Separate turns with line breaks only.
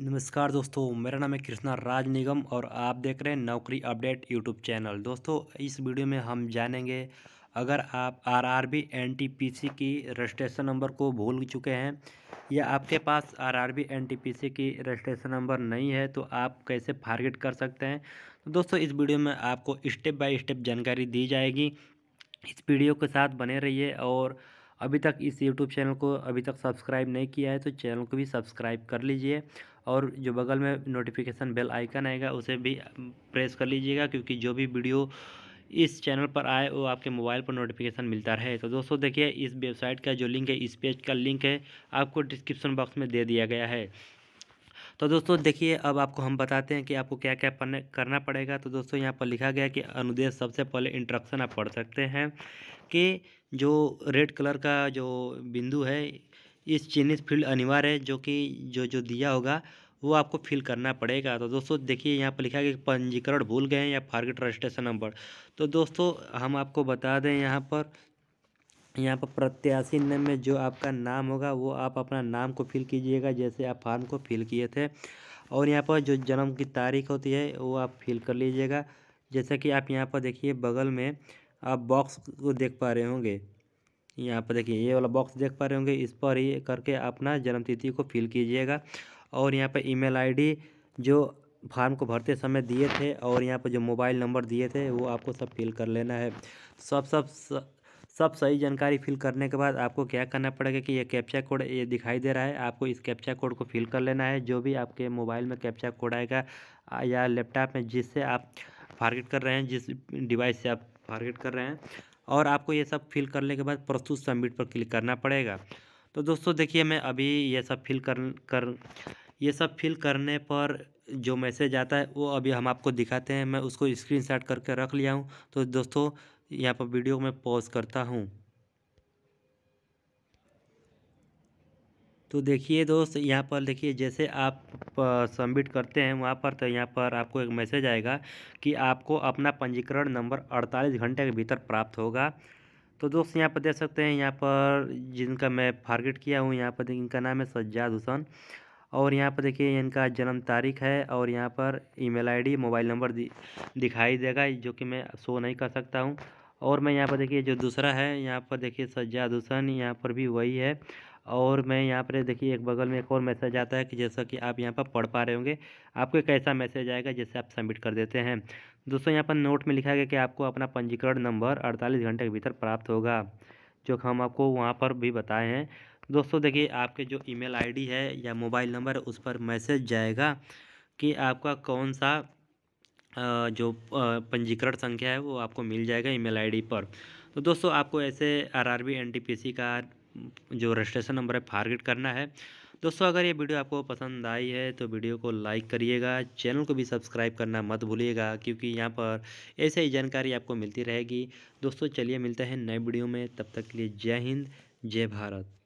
नमस्कार दोस्तों मेरा नाम है कृष्णा राज निगम और आप देख रहे हैं नौकरी अपडेट यूट्यूब चैनल दोस्तों इस वीडियो में हम जानेंगे अगर आप आरआरबी एनटीपीसी की रजिस्ट्रेशन नंबर को भूल चुके हैं या आपके पास आरआरबी एनटीपीसी की रजिस्ट्रेशन नंबर नहीं है तो आप कैसे फारगेट कर सकते हैं तो दोस्तों इस वीडियो में आपको स्टेप बाई स्टेप जानकारी दी जाएगी इस वीडियो के साथ बने रहिए और अभी तक इस यूट्यूब चैनल को अभी तक सब्सक्राइब नहीं किया है तो चैनल को भी सब्सक्राइब कर लीजिए और जो बगल में नोटिफिकेशन बेल आइकन आएगा उसे भी प्रेस कर लीजिएगा क्योंकि जो भी वीडियो इस चैनल पर आए वो आपके मोबाइल पर नोटिफिकेशन मिलता रहे तो दोस्तों देखिए इस वेबसाइट का जो लिंक है इस पेज का लिंक है आपको डिस्क्रिप्शन बॉक्स में दे दिया गया है तो दोस्तों देखिए अब आपको हम बताते हैं कि आपको क्या क्या करना पड़ेगा तो दोस्तों यहाँ पर लिखा गया कि अनुदेश सबसे पहले इंट्रक्शन आप पढ़ सकते हैं कि जो रेड कलर का जो बिंदु है इस चिन्हित फील्ड अनिवार्य है जो कि जो जो दिया होगा वो आपको फिल करना पड़ेगा तो दोस्तों देखिए यहाँ पर लिखा है कि पंजीकरण भूल गए हैं या फारगेट रजिस्ट्रेशन नंबर तो दोस्तों हम आपको बता दें यहाँ पर यहाँ पर प्रत्याशी नेम में जो आपका नाम होगा वो आप अपना नाम को फिल कीजिएगा जैसे आप फार्म को फिल किए थे और यहाँ पर जो जन्म की तारीख होती है वो आप फिल कर लीजिएगा जैसे कि आप यहाँ पर देखिए बगल में आप बॉक्स को देख पा रहे होंगे यहाँ पर देखिए ये वाला बॉक्स देख पा रहे होंगे इस पर ही करके अपना जन्मतिथि को फिल कीजिएगा और यहाँ पर ई मेल जो फार्म को भरते समय दिए थे और यहाँ पर जो मोबाइल नंबर दिए थे वो आपको सब फिल कर लेना है सब सब, सब सब सही जानकारी फिल करने के बाद आपको क्या करना पड़ेगा कि ये कैप्चा कोड ये दिखाई दे रहा है आपको इस कैप्चा कोड को फिल कर लेना है जो भी आपके मोबाइल में कैप्चा कोड आएगा या लैपटॉप में जिससे आप फारगेट कर रहे हैं जिस डिवाइस से आप फारगेट कर रहे हैं और आपको ये सब फिल करने के बाद प्रस्तुत सबमिट पर क्लिक करना पड़ेगा तो दोस्तों देखिए मैं अभी ये सब फिल कर कर ये सब फिल करने पर जो मैसेज आता है वो अभी हम आपको दिखाते हैं मैं उसको स्क्रीनशॉट करके रख लिया हूँ तो दोस्तों यहाँ पर वीडियो में पॉज करता हूँ तो देखिए दोस्त यहाँ पर देखिए जैसे आप सबमिट करते हैं वहाँ पर तो यहाँ पर आपको एक मैसेज आएगा कि आपको अपना पंजीकरण नंबर 48 घंटे के भीतर प्राप्त होगा तो दोस्त यहाँ पर देख सकते हैं यहाँ पर जिनका मैं फारगेट किया हूँ यहाँ पर इनका नाम है सज्जाद हुसैन और यहाँ पर देखिए इनका जन्म तारीख है और यहाँ पर ईमेल आईडी मोबाइल नंबर दिखाई देगा जो कि मैं शो नहीं कर सकता हूँ और मैं यहाँ पर देखिए जो दूसरा है यहाँ पर देखिए सज्जाद हुसैन यहाँ पर भी वही है और मैं यहाँ पर देखिए एक बगल में एक और मैसेज आता है कि जैसा कि आप यहाँ पर पढ़ पा रहे होंगे आपको एक ऐसा मैसेज आएगा जैसे आप सबमिट कर देते हैं दोस्तों यहाँ पर नोट में लिखा गया कि आपको अपना पंजीकरण नंबर अड़तालीस घंटे के भीतर प्राप्त होगा जो हम आपको वहाँ पर भी बताए हैं दोस्तों देखिए आपके जो ईमेल आईडी है या मोबाइल नंबर उस पर मैसेज जाएगा कि आपका कौन सा जो पंजीकरण संख्या है वो आपको मिल जाएगा ईमेल आईडी पर तो दोस्तों आपको ऐसे आरआरबी एनटीपीसी का जो रजिस्ट्रेशन नंबर है फारगेट करना है दोस्तों अगर ये वीडियो आपको पसंद आई है तो वीडियो को लाइक करिएगा चैनल को भी सब्सक्राइब करना मत भूलिएगा क्योंकि यहाँ पर ऐसे ही जानकारी आपको मिलती रहेगी दोस्तों चलिए मिलते हैं नए वीडियो में तब तक के लिए जय हिंद जय भारत